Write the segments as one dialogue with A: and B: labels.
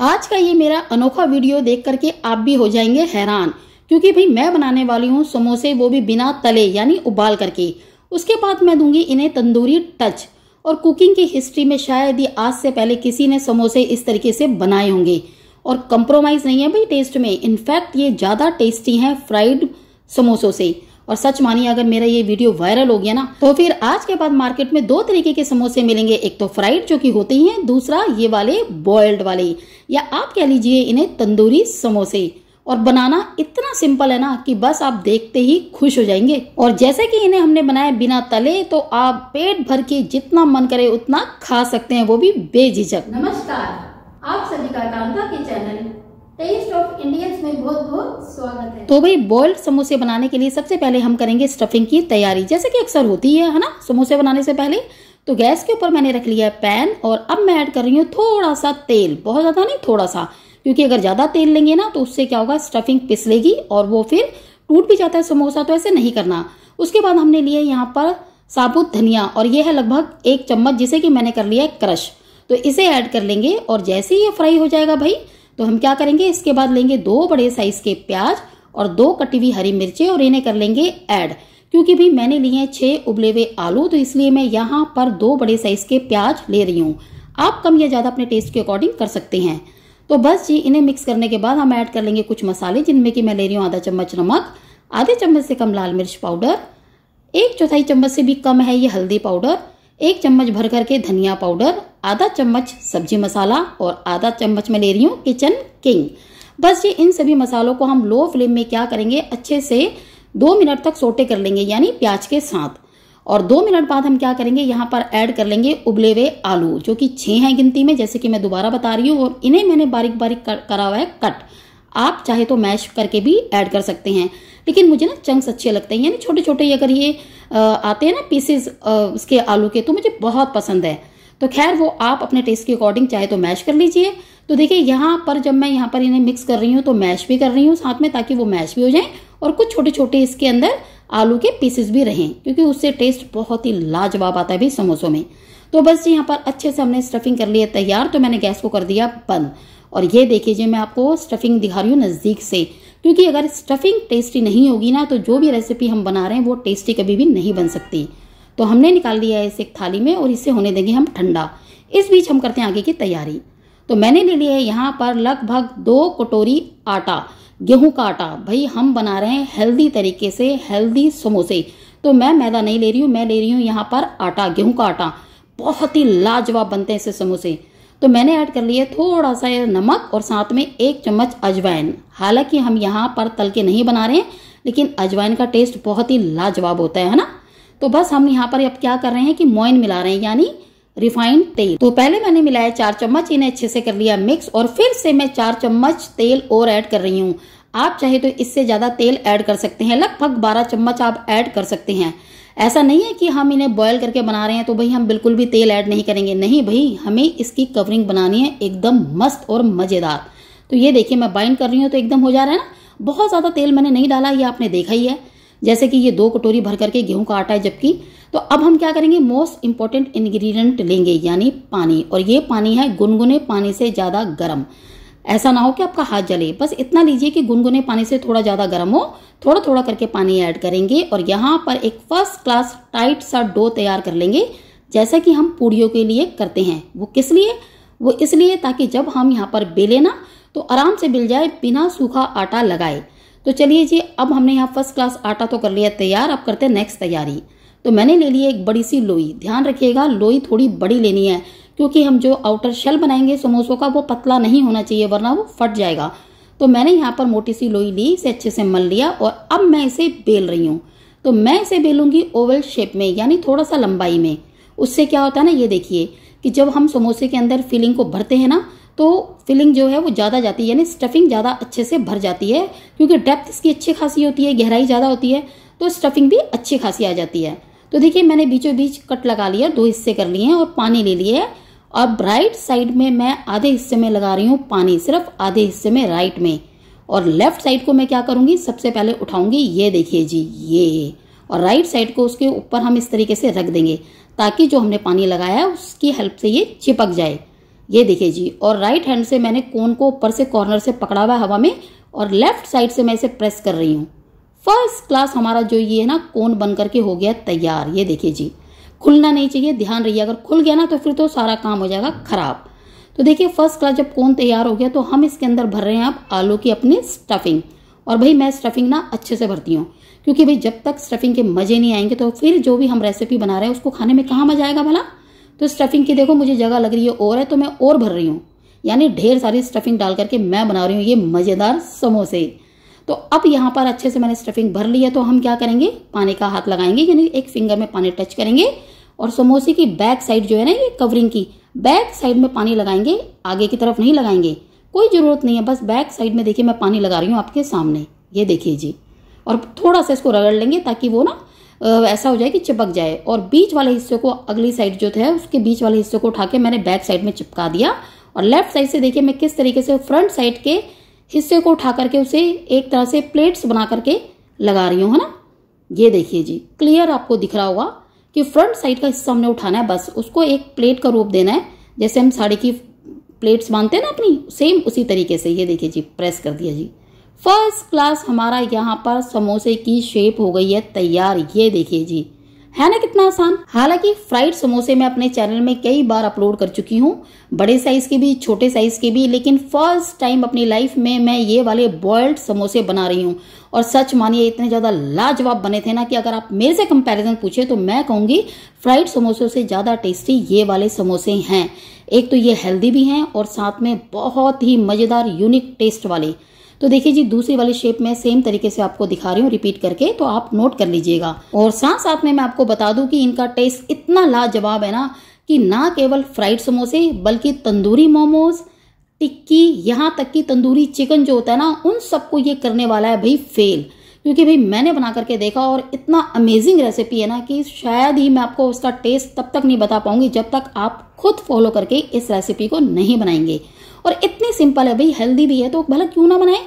A: आज का ये मेरा अनोखा वीडियो देख करके आप भी हो जाएंगे हैरान क्योंकि भाई मैं बनाने वाली हूँ समोसे वो भी बिना तले यानी उबाल करके उसके बाद मैं दूंगी इन्हें तंदूरी टच और कुकिंग की हिस्ट्री में शायद ही आज से पहले किसी ने समोसे इस तरीके से बनाए होंगे और कंप्रोमाइज नहीं है भाई टेस्ट में इनफैक्ट ये ज़्यादा टेस्टी है फ्राइड समोसों से और सच मानिए अगर मेरा ये वीडियो वायरल हो गया ना तो फिर आज के बाद मार्केट में दो तरीके के समोसे मिलेंगे एक तो फ्राइड जो की होते हैं दूसरा ये वाले बॉयल्ड वाले या आप कह लीजिए इन्हें तंदूरी समोसे और बनाना इतना सिंपल है ना कि बस आप देखते ही खुश हो जाएंगे और जैसे कि इन्हें हमने बनाया बिना तले तो आप पेट भर के जितना मन करे उतना खा सकते हैं वो भी बेझिझक नमस्कार आप सभी का कांता के चैनल टेस्ट ऑफ इंडियंस में बहुत बहुत स्वागत है तो भाई बॉयल समोसे बनाने के लिए सबसे पहले हम करेंगे स्टफिंग की तैयारी जैसे कि अक्सर होती है है ना समोसे बनाने से पहले तो गैस के ऊपर मैंने रख लिया है पैन और अब मैं ऐड कर रही हूँ थोड़ा सा तेल बहुत ज़्यादा नहीं थोड़ा सा क्योंकि अगर ज़्यादा तेल लेंगे ना तो उससे क्या होगा स्टफिंग पिसलेगी और वो फिर टूट भी जाता है समोसा तो ऐसे नहीं करना उसके बाद हमने लिए यहाँ पर साबुत धनिया और ये है लगभग एक चम्मच जिसे कि मैंने कर लिया है क्रश तो इसे ऐड कर लेंगे और जैसे ही ये फ्राई हो जाएगा भाई तो हम क्या करेंगे इसके बाद लेंगे दो बड़े साइज के प्याज और दो कटी हुई हरी मिर्चें और इन्हें कर लेंगे ऐड क्योंकि भी मैंने लिए हैं छह उबले हुए आलू तो इसलिए मैं यहाँ पर दो बड़े साइज के प्याज ले रही हूँ आप कम या ज़्यादा अपने टेस्ट के अकॉर्डिंग कर सकते हैं तो बस जी इन्हें मिक्स करने के बाद हम ऐड कर लेंगे कुछ मसाले जिनमें कि मैं ले रही हूँ आधा चम्मच नमक आधे चम्मच से कम लाल मिर्च पाउडर एक चौथाई चम्मच से भी कम है ये हल्दी पाउडर एक चम्मच भर करके धनिया पाउडर आधा चम्मच सब्जी मसाला और आधा चम्मच मैं ले रही हूँ किचन किंग बस ये इन सभी मसालों को हम लो फ्लेम में क्या करेंगे अच्छे से दो मिनट तक सोटे कर लेंगे यानी प्याज के साथ और दो मिनट बाद हम क्या करेंगे यहाँ पर ऐड कर लेंगे उबले हुए आलू जो कि छह हैं गिनती में जैसे कि मैं दोबारा बता रही हूँ और इन्हें मैंने बारीक बारीक करा हुआ है कट आप चाहे तो मैश करके भी ऐड कर सकते हैं लेकिन मुझे ना चंक्स अच्छे लगते हैं यानी छोटे छोटे अगर ये आते हैं ना पीसेस उसके आलू के तो मुझे बहुत पसंद है तो खैर वो आप अपने टेस्ट के अकॉर्डिंग चाहे तो मैश कर लीजिए तो देखिए यहाँ पर जब मैं यहाँ पर इन्हें मिक्स कर रही हूँ तो मैश भी कर रही हूँ साथ में ताकि वो मैश भी हो जाए और कुछ छोटे छोटे इसके अंदर आलू के पीसेस भी रहें क्योंकि उससे टेस्ट बहुत ही लाजवाब आता है भाई समोसों में तो बस यहाँ पर अच्छे से हमने स्टफिंग कर लिया तैयार तो मैंने गैस को कर दिया बंद और ये देखिए लीजिए मैं आपको स्टफिंग दिखा रही हूँ नज़दीक से क्योंकि अगर स्टफिंग टेस्टी नहीं होगी ना तो जो भी रेसिपी हम बना रहे हैं वो टेस्टी कभी भी नहीं बन सकती तो हमने निकाल लिया है इसे एक थाली में और इसे होने देंगे हम ठंडा इस बीच हम करते हैं आगे की तैयारी तो मैंने ले लिया है यहाँ पर लगभग दो कटोरी आटा गेहूं का आटा भाई हम बना रहे हैं हेल्दी तरीके से हेल्दी समोसे तो मैं मैदा नहीं ले रही हूँ मैं ले रही हूँ यहाँ पर आटा गेहूं का आटा बहुत ही लाजवाब बनते हैं इसे समोसे तो मैंने ऐड कर लिया थोड़ा सा नमक और साथ में एक चम्मच अजवाइन हालांकि हम यहाँ पर तल के नहीं बना रहे हैं लेकिन अजवाइन का टेस्ट बहुत ही लाजवाब होता है ना तो बस हम यहाँ पर अब क्या कर रहे हैं कि मोइन मिला रहे हैं यानी रिफाइंड तेल तो पहले मैंने मिलाया चार चम्मच इन्हें अच्छे से कर लिया मिक्स और फिर से मैं चार चम्मच तेल और ऐड कर रही हूँ आप चाहे तो इससे ज्यादा तेल ऐड कर सकते हैं लगभग बारह चम्मच आप ऐड कर सकते हैं ऐसा नहीं है कि हम इन्हें बॉयल करके बना रहे हैं तो भाई हम बिल्कुल भी तेल ऐड नहीं करेंगे नहीं भाई हमें इसकी कवरिंग बनानी है एकदम मस्त और मज़ेदार तो ये देखिए मैं बाइंड कर रही हूँ तो एकदम हो जा रहा है ना बहुत ज़्यादा तेल मैंने नहीं डाला ये आपने देखा ही है जैसे कि ये दो कटोरी भर करके गेहूं का आटा है जबकि तो अब हम क्या करेंगे मोस्ट इंपॉर्टेंट इंग्रेडिएंट लेंगे यानी पानी और ये पानी है गुनगुने पानी से ज़्यादा गर्म ऐसा ना हो कि आपका हाथ जले बस इतना लीजिए कि गुनगुने पानी से थोड़ा ज़्यादा गर्म हो थोड़ा थोड़ा करके पानी ऐड करेंगे और यहाँ पर एक फर्स्ट क्लास टाइट सा डो तैयार कर लेंगे जैसा कि हम पूड़ियों के लिए करते हैं वो किस लिए वो इसलिए ताकि जब हम यहाँ पर बेले ना तो आराम से बिल जाए बिना सूखा आटा लगाए तो चलिए जी अब हमने यहाँ फर्स्ट क्लास आटा तो कर लिया तैयार अब करते हैं नेक्स्ट तैयारी तो मैंने ले ली एक बड़ी सी लोई ध्यान रखिएगा लोई थोड़ी बड़ी लेनी है क्योंकि हम जो आउटर शेल बनाएंगे समोसों का वो पतला नहीं होना चाहिए वरना वो फट जाएगा तो मैंने यहाँ पर मोटी सी लोई ली इसे अच्छे से मल लिया और अब मैं इसे बेल रही हूँ तो मैं इसे बेलूंगी ओवल शेप में यानी थोड़ा सा लंबाई में उससे क्या होता है ना ये देखिए कि जब हम समोसे के अंदर फिलिंग को भरते हैं ना तो फिलिंग जो है वो ज़्यादा जाती है यानी स्टफिंग ज़्यादा अच्छे से भर जाती है क्योंकि डेप्थ इसकी अच्छी खासी होती है गहराई ज़्यादा होती है तो स्टफिंग भी अच्छी खासी आ जाती है तो देखिए मैंने बीचों बीच कट लगा लिया दो हिस्से कर लिए हैं और पानी ले लिया है और राइट साइड में मैं आधे हिस्से में लगा रही हूँ पानी सिर्फ आधे हिस्से में राइट में और लेफ्ट साइड को मैं क्या करूँगी सबसे पहले उठाऊंगी ये देखिए जी ये और राइट साइड को उसके ऊपर हम इस तरीके से रख देंगे ताकि जो हमने पानी लगाया है उसकी हेल्प से ये चिपक जाए ये देखिए जी और राइट हैंड से मैंने कोन को ऊपर से कॉर्नर से पकड़ा हुआ हवा में और लेफ्ट साइड से मैं इसे प्रेस कर रही हूँ फर्स्ट क्लास हमारा जो ये है ना कोन बन करके हो गया तैयार ये देखिए जी खुलना नहीं चाहिए ध्यान रहिए अगर खुल गया ना तो फिर तो सारा काम हो जाएगा खराब तो देखिए फर्स्ट क्लास जब कोन तैयार हो गया तो हम इसके अंदर भर रहे हैं आप आलू की अपनी स्टफिंग और भाई मैं स्टफिंग ना अच्छे से भरती हूँ क्योंकि भाई जब तक स्टफिंग के मज़े नहीं आएंगे तो फिर जो भी हम रेसिपी बना रहे हैं उसको खाने में कहाँ मज़ा आएगा भला तो स्टफिंग की देखो मुझे जगह लग रही है और है तो मैं और भर रही हूँ यानी ढेर सारी स्टफिंग डाल करके मैं बना रही हूँ ये मज़ेदार समोसे तो अब यहाँ पर अच्छे से मैंने स्टफिंग भर ली है तो हम क्या करेंगे पानी का हाथ लगाएंगे यानी एक फिंगर में पानी टच करेंगे और समोसे की बैक साइड जो है ना ये कवरिंग की बैक साइड में पानी लगाएंगे आगे की तरफ नहीं लगाएंगे कोई ज़रूरत नहीं है बस बैक साइड में देखिए मैं पानी लगा रही हूँ आपके सामने ये देखिए जी और थोड़ा सा इसको रगड़ लेंगे ताकि वो ना ऐसा हो जाए कि चिपक जाए और बीच वाले हिस्से को अगली साइड जो है उसके बीच वाले हिस्से को उठा के मैंने बैक साइड में चिपका दिया और लेफ्ट साइड से देखिए मैं किस तरीके से फ्रंट साइड के हिस्से को उठा करके उसे एक तरह से प्लेट्स बना करके लगा रही हूँ है ना ये देखिए जी क्लियर आपको दिख रहा होगा कि फ्रंट साइड का हिस्सा हमने उठाना है बस उसको एक प्लेट का रूप देना है जैसे हम साड़ी की प्लेट्स बांधते हैं ना अपनी सेम उसी तरीके से ये देखिए जी प्रेस कर दिया जी फर्स्ट क्लास हमारा यहाँ पर समोसे की शेप हो गई है तैयार ये देखिए जी है ना कितना आसान हालांकि फ्राइड समोसे मैं अपने चैनल में कई बार अपलोड कर चुकी हूँ बड़े साइज के भी छोटे साइज के भी लेकिन फर्स्ट टाइम अपनी लाइफ में मैं ये वाले बॉयल्ड समोसे बना रही हूँ और सच मानिए इतने ज्यादा लाजवाब बने थे ना कि अगर आप मेरे से कंपैरिजन पूछे तो मैं कहूंगी फ्राइड समोसों से ज्यादा टेस्टी ये वाले समोसे हैं एक तो ये हेल्दी भी हैं और साथ में बहुत ही मजेदार यूनिक टेस्ट वाले तो देखिए जी दूसरी वाली शेप में सेम तरीके से आपको दिखा रही हूँ रिपीट करके तो आप नोट कर लीजिएगा और साथ साथ में मैं आपको बता दूं कि इनका टेस्ट इतना लाजवाब है ना कि ना केवल फ्राइड समोसे बल्कि तंदूरी मोमोज टिक्की यहाँ तक कि तंदूरी चिकन जो होता है ना उन सबको ये करने वाला है भाई फेल क्योंकि भाई मैंने बना करके देखा और इतना अमेजिंग रेसिपी है ना कि शायद ही मैं आपको उसका टेस्ट तब तक नहीं बता पाऊंगी जब तक आप खुद फॉलो करके इस रेसिपी को नहीं बनाएंगे और इतनी सिंपल है भाई हेल्दी भी है तो भला क्यों ना बनाए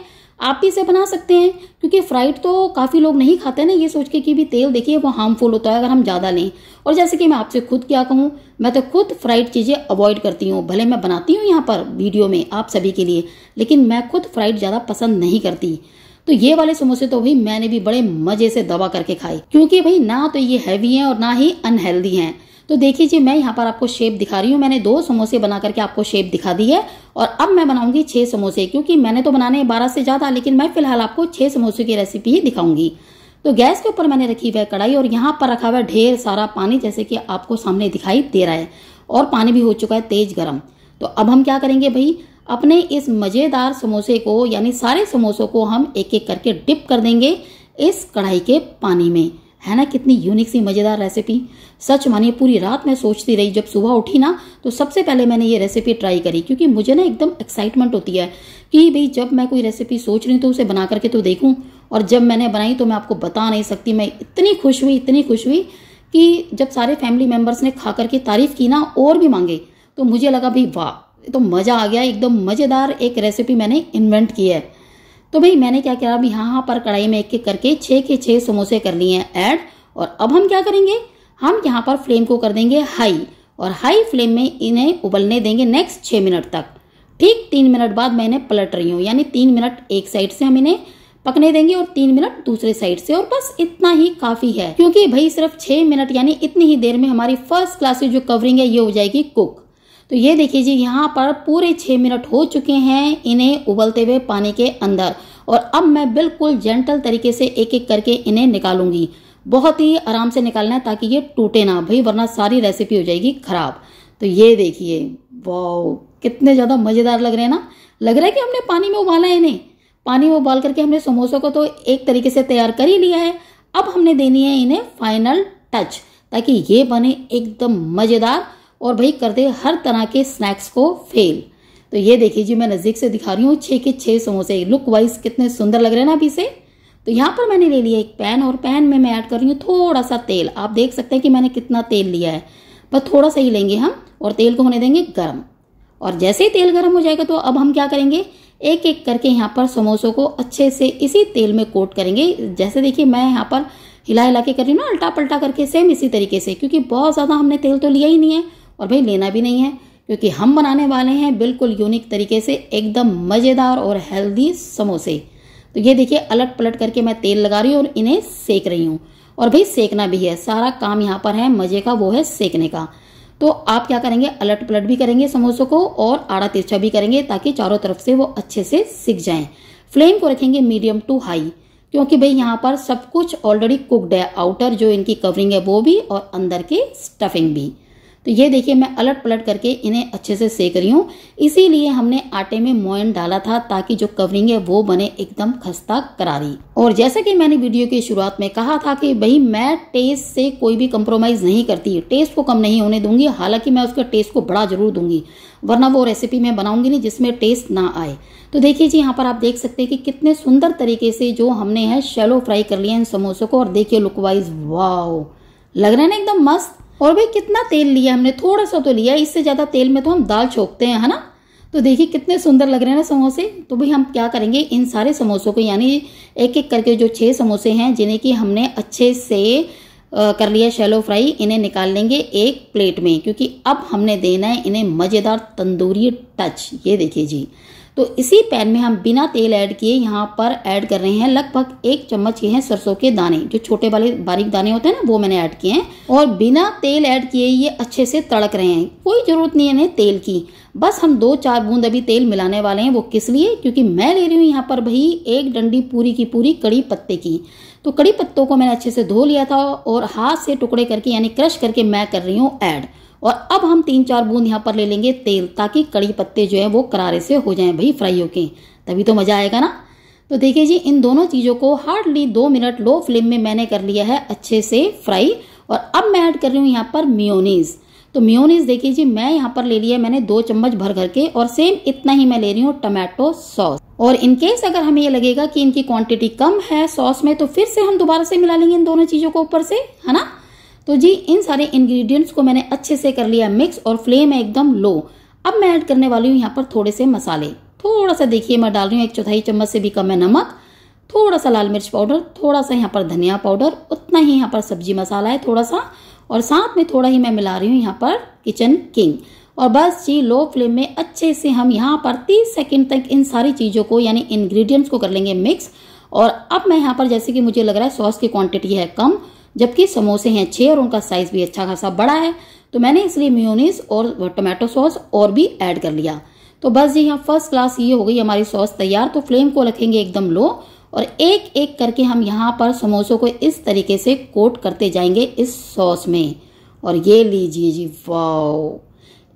A: आप भी इसे बना सकते हैं क्योंकि फ्राइड तो काफ़ी लोग नहीं खाते ना ये सोच के कि भी तेल देखिए वो हार्मफुल होता है अगर हम ज़्यादा लें और जैसे कि मैं आपसे खुद क्या कहूँ मैं तो खुद फ्राइड चीज़ें अवॉइड करती हूँ भले मैं बनाती हूँ यहाँ पर वीडियो में आप सभी के लिए लेकिन मैं खुद फ्राइड ज़्यादा पसंद नहीं करती तो ये वाले समोसे तो भाई मैंने भी बड़े मज़े से दबा करके खाए क्योंकि भाई ना तो ये हैवी हैं और ना ही अनहेल्दी हैं तो देखिए जी मैं यहाँ पर आपको शेप दिखा रही हूँ मैंने दो समोसे बना करके आपको शेप दिखा दी है और अब मैं बनाऊंगी छह समोसे क्योंकि मैंने तो बनाने बारह से ज़्यादा लेकिन मैं फिलहाल आपको छह समोसे की रेसिपी ही दिखाऊंगी तो गैस के ऊपर मैंने रखी हुई है कढ़ाई और यहाँ पर रखा हुआ ढेर सारा पानी जैसे कि आपको सामने दिखाई दे रहा है और पानी भी हो चुका है तेज गर्म तो अब हम क्या करेंगे भाई अपने इस मज़ेदार समोसे को यानी सारे समोसों को हम एक एक करके डिप कर देंगे इस कढ़ाई के पानी में है ना कितनी यूनिक सी मज़ेदार रेसिपी सच मानिए पूरी रात मैं सोचती रही जब सुबह उठी ना तो सबसे पहले मैंने ये रेसिपी ट्राई करी क्योंकि मुझे ना एकदम एक्साइटमेंट होती है कि भाई जब मैं कोई रेसिपी सोच रही हूँ तो उसे बना करके तो देखूँ और जब मैंने बनाई तो मैं आपको बता नहीं सकती मैं इतनी खुश हुई इतनी खुश हुई कि जब सारे फैमिली मेम्बर्स ने खा करके तारीफ़ की ना और भी मांगे तो मुझे लगा भाई वाह तो मज़ा आ गया एकदम मज़ेदार एक रेसिपी मैंने इन्वेंट की है तो भाई मैंने क्या किया अब यहाँ हाँ पर कढ़ाई में एक एक करके छः के छः समोसे कर लिए हैं ऐड और अब हम क्या करेंगे हम यहाँ पर फ्लेम को कर देंगे हाई और हाई फ्लेम में इन्हें उबलने देंगे नेक्स्ट छः मिनट तक ठीक तीन मिनट बाद मैंने पलट रही हूँ यानी तीन मिनट एक साइड से हम इन्हें पकने देंगे और तीन मिनट दूसरे साइड से और बस इतना ही काफी है क्योंकि भाई सिर्फ छह मिनट यानी इतनी ही देर में हमारी फर्स्ट क्लास की जो कवरिंग है ये हो जाएगी कुक तो ये देखिए जी यहाँ पर पूरे छः मिनट हो चुके हैं इन्हें उबलते हुए पानी के अंदर और अब मैं बिल्कुल जेंटल तरीके से एक एक करके इन्हें निकालूंगी बहुत ही आराम से निकालना है ताकि ये टूटे ना भाई वरना सारी रेसिपी हो जाएगी ख़राब तो ये देखिए वाह कितने ज़्यादा मज़ेदार लग रहे हैं ना लग रहा है कि हमने पानी में उबाला है इन्हें पानी में उबाल करके हमने समोसों को तो एक तरीके से तैयार कर ही लिया है अब हमने देनी है इन्हें फाइनल टच ताकि ये बने एकदम मज़ेदार और भाई कर दे हर तरह के स्नैक्स को फेल तो ये देखिए जी मैं नज़दीक से दिखा रही हूँ छे के छः समोसे लुक वाइज कितने सुंदर लग रहे हैं ना अभी से तो यहाँ पर मैंने ले लिया एक पैन और पैन में मैं ऐड कर रही हूँ थोड़ा सा तेल आप देख सकते हैं कि मैंने कितना तेल लिया है बस थोड़ा सा ही लेंगे हम और तेल को होने देंगे गर्म और जैसे ही तेल गर्म हो जाएगा तो अब हम क्या करेंगे एक एक करके यहाँ पर समोसों को अच्छे से इसी तेल में कोट करेंगे जैसे देखिए मैं यहाँ पर हिला हिला के कर रही हूँ ना उल्टा पलटा करके सेम इसी तरीके से क्योंकि बहुत ज़्यादा हमने तेल तो लिया ही नहीं है और भाई लेना भी नहीं है क्योंकि हम बनाने वाले हैं बिल्कुल यूनिक तरीके से एकदम मज़ेदार और हेल्दी समोसे तो ये देखिए अलट पलट करके मैं तेल लगा रही हूँ और इन्हें सेक रही हूँ और भाई सेकना भी है सारा काम यहाँ पर है मज़े का वो है सेकने का तो आप क्या करेंगे अलट पलट भी करेंगे समोसों को और आड़ा तिरछा भी करेंगे ताकि चारों तरफ से वो अच्छे से सिक जाएं फ्लेम को रखेंगे मीडियम टू हाई क्योंकि भाई यहाँ पर सब कुछ ऑलरेडी कुकड है आउटर जो इनकी कवरिंग है वो भी और अंदर के स्टफिंग भी तो ये देखिए मैं अलट पलट करके इन्हें अच्छे से सेक रही हूँ इसीलिए हमने आटे में मोयन डाला था ताकि जो कवरिंग है वो बने एकदम खस्ता करारी और जैसा कि मैंने वीडियो की शुरुआत में कहा था कि भाई मैं टेस्ट से कोई भी कम्प्रोमाइज नहीं करती टेस्ट को कम नहीं होने दूंगी हालांकि मैं उसके टेस्ट को बड़ा जरूर दूंगी वरना वो रेसिपी मैं बनाऊंगी नहीं जिसमें टेस्ट ना आए तो देखिए जी यहाँ पर आप देख सकते हैं कि कितने सुंदर तरीके से जो हमने है शेलो फ्राई कर लिया इन समोसों को और देखिए लुकवाइज वाओ लग रहा है ना एकदम मस्त और भाई कितना तेल लिया हमने थोड़ा सा तो लिया इससे ज़्यादा तेल में तो हम दाल छोकते हैं है ना तो देखिए कितने सुंदर लग रहे हैं ना समोसे तो भाई हम क्या करेंगे इन सारे समोसों को यानी एक एक करके जो छः समोसे हैं जिन्हें कि हमने अच्छे से कर लिया शैलो फ्राई इन्हें निकाल लेंगे एक प्लेट में क्योंकि अब हमने देना है इन्हें मज़ेदार तंदूरी टच ये देखिए जी तो इसी पैन में हम बिना तेल ऐड किए यहाँ पर ऐड कर रहे हैं लगभग एक चम्मच के हैं सरसों के दाने जो छोटे वाले बारीक दाने होते हैं ना वो मैंने ऐड किए हैं और बिना तेल ऐड किए ये अच्छे से तड़क रहे हैं कोई ज़रूरत नहीं है तेल की बस हम दो चार बूंद अभी तेल मिलाने वाले हैं वो किस लिए क्योंकि मैं ले रही हूँ यहाँ पर भाई एक डंडी पूरी की पूरी कड़ी पत्ते की तो कड़ी पत्तों को मैंने अच्छे से धो लिया था और हाथ से टुकड़े करके यानी क्रश करके मैं कर रही हूँ ऐड और अब हम तीन चार बूंद यहाँ पर ले लेंगे तेल ताकि कड़ी पत्ते जो है वो करारे से हो जाएं भाई फ्राई होके तभी तो मज़ा आएगा ना तो देखिए जी इन दोनों चीज़ों को हार्डली दो मिनट लो फ्लेम में मैंने कर लिया है अच्छे से फ्राई और अब मैं ऐड कर रही हूँ यहाँ पर मियोनीज़ तो मियोनीज देखिए जी मैं यहाँ पर ले लिया मैंने दो चम्मच भर घर के और सेम इतना ही मैं ले रही हूँ टमाटो सॉस और इनकेस अगर हमें ये लगेगा कि इनकी क्वांटिटी कम है सॉस में तो फिर से हम दोबारा से मिला लेंगे इन दोनों चीजों को ऊपर से है ना तो जी इन सारे इंग्रेडिएंट्स को मैंने अच्छे से कर लिया मिक्स और फ्लेम है एकदम लो अब मैं ऐड करने वाली हूँ यहाँ पर थोड़े से मसाले थोड़ा सा देखिए मैं डाल रही हूँ एक चौथाई चम्मच से भी कम है नमक थोड़ा सा लाल मिर्च पाउडर थोड़ा सा यहाँ पर धनिया पाउडर उतना ही यहाँ पर सब्जी मसाला है थोड़ा सा और साथ में थोड़ा ही मैं मिला रही हूँ यहाँ पर किचन किंग और बस जी लो फ्लेम में अच्छे से हम यहाँ पर 30 सेकंड तक इन सारी चीज़ों को यानी इंग्रेडिएंट्स को कर लेंगे मिक्स और अब मैं यहाँ पर जैसे कि मुझे लग रहा है सॉस की क्वांटिटी है कम जबकि समोसे हैं छः और उनका साइज भी अच्छा खासा बड़ा है तो मैंने इसलिए म्योनीस और टोमेटो सॉस और भी ऐड कर लिया तो बस जी यहाँ फर्स्ट क्लास ये हो गई हमारी सॉस तैयार तो फ्लेम को रखेंगे एकदम लो और एक एक करके हम यहाँ पर समोसों को इस तरीके से कोट करते जाएंगे इस सॉस में और ये लीजिए जी वाओ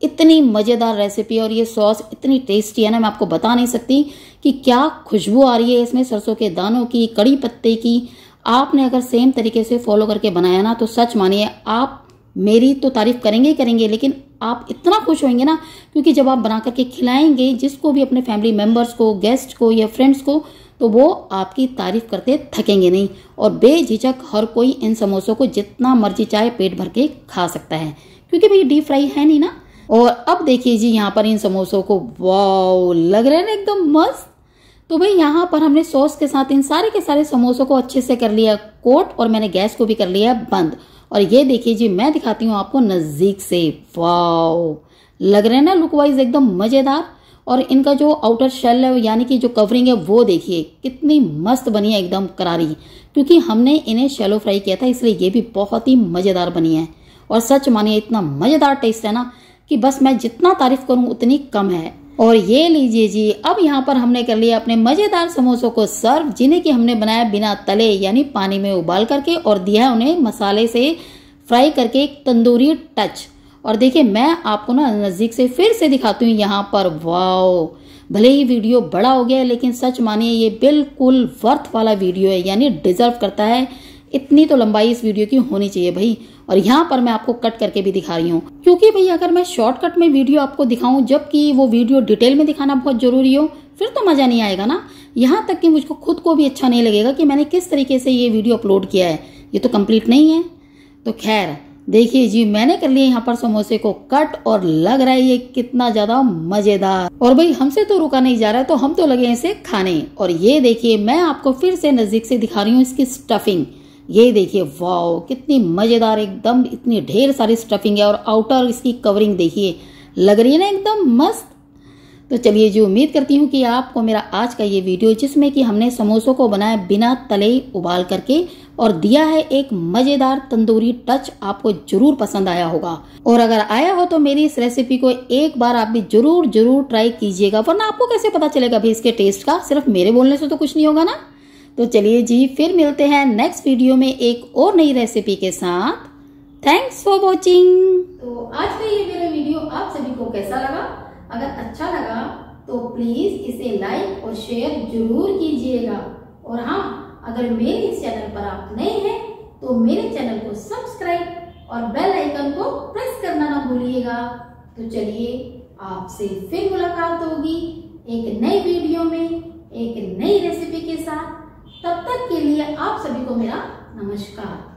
A: इतनी मज़ेदार रेसिपी और ये सॉस इतनी टेस्टी है ना मैं आपको बता नहीं सकती कि क्या खुशबू आ रही है इसमें सरसों के दानों की कड़ी पत्ते की आपने अगर सेम तरीके से फॉलो करके बनाया ना तो सच मानिए आप मेरी तो तारीफ करेंगे ही करेंगे लेकिन आप इतना खुश होंगे ना क्योंकि जब आप बना करके खिलाएंगे जिसको भी अपने फैमिली मेंबर्स को गेस्ट को या फ्रेंड्स को तो वो आपकी तारीफ करते थकेंगे नहीं और बेझिझक हर कोई इन समोसों को जितना मर्जी चाहे पेट भर के खा सकता है क्योंकि भाई डीप फ्राई है नहीं ना और अब देखिए जी यहाँ पर इन समोसों को वाओ लग रहे हैं ना एकदम मस्त तो भाई यहाँ पर हमने सॉस के साथ इन सारे के सारे समोसों को अच्छे से कर लिया कोट और मैंने गैस को भी कर लिया बंद और ये देखिए जी मैं दिखाती हूँ आपको नज़दीक से वाओ लग रहे हैं ना लुक वाइज एकदम मज़ेदार और इनका जो आउटर शेल है यानी कि जो कवरिंग है वो देखिए कितनी मस्त बनी है एकदम करारी क्योंकि हमने इन्हें शेलो फ्राई किया था इसलिए ये भी बहुत ही मज़ेदार बनी है और सच मानिए इतना मज़ेदार टेस्ट है ना कि बस मैं जितना तारीफ करूं उतनी कम है और ये लीजिए जी अब यहाँ पर हमने कर लिया अपने मज़ेदार समोसों को सर्व जिन्हें कि हमने बनाया बिना तले यानी पानी में उबाल करके और दिया उन्हें मसाले से फ्राई करके एक तंदूरी टच और देखिए मैं आपको ना नज़दीक से फिर से दिखाती हूँ यहाँ पर वाओ भले ही वीडियो बड़ा हो गया है लेकिन सच मानिए ये बिल्कुल वर्थ वाला वीडियो है यानी डिज़र्व करता है इतनी तो लंबाई इस वीडियो की होनी चाहिए भाई और यहाँ पर मैं आपको कट करके भी दिखा रही हूँ क्योंकि भाई अगर मैं शॉर्टकट में वीडियो आपको दिखाऊं जबकि वो वीडियो डिटेल में दिखाना बहुत जरूरी हो फिर तो मजा नहीं आएगा ना यहाँ तक कि मुझको खुद को भी अच्छा नहीं लगेगा कि मैंने किस तरीके से ये वीडियो अपलोड किया है ये तो कम्प्लीट नहीं है तो खैर देखिए जी मैंने कर लिया यहाँ पर समोसे को कट और लग रहा है ये कितना ज्यादा मजेदार और भाई हमसे तो रुका नहीं जा रहा है तो हम तो लगे इसे खाने और ये देखिए मैं आपको फिर से नजदीक से दिखा रही हूँ इसकी स्टफिंग ये देखिए वाओ कितनी मज़ेदार एकदम इतनी ढेर सारी स्टफिंग है और आउटर इसकी कवरिंग देखिए लग रही है ना एकदम मस्त तो चलिए जी उम्मीद करती हूँ कि आपको मेरा आज का ये वीडियो जिसमें कि हमने समोसों को बनाया बिना तले उबाल करके और दिया है एक मज़ेदार तंदूरी टच आपको जरूर पसंद आया होगा और अगर आया हो तो मेरी इस रेसिपी को एक बार आप भी जरूर जरूर ट्राई कीजिएगा वरना आपको कैसे पता चलेगा भाई इसके टेस्ट का सिर्फ मेरे बोलने से तो कुछ नहीं होगा ना तो चलिए जी फिर मिलते हैं नेक्स्ट वीडियो में एक और नई रेसिपी के साथ थैंक्स फॉर वॉचिंग तो आज का ये मेरा वीडियो आप सभी को कैसा लगा अगर अच्छा लगा तो प्लीज इसे लाइक और शेयर जरूर कीजिएगा और हाँ अगर मेरे इस चैनल पर आप नए हैं तो मेरे चैनल को सब्सक्राइब और बेल आइकन को प्रेस करना ना भूलिएगा तो चलिए आपसे फिर मुलाकात होगी एक नई वीडियो में एक नई रेसिपी के साथ तब तक के लिए आप सभी को मेरा नमस्कार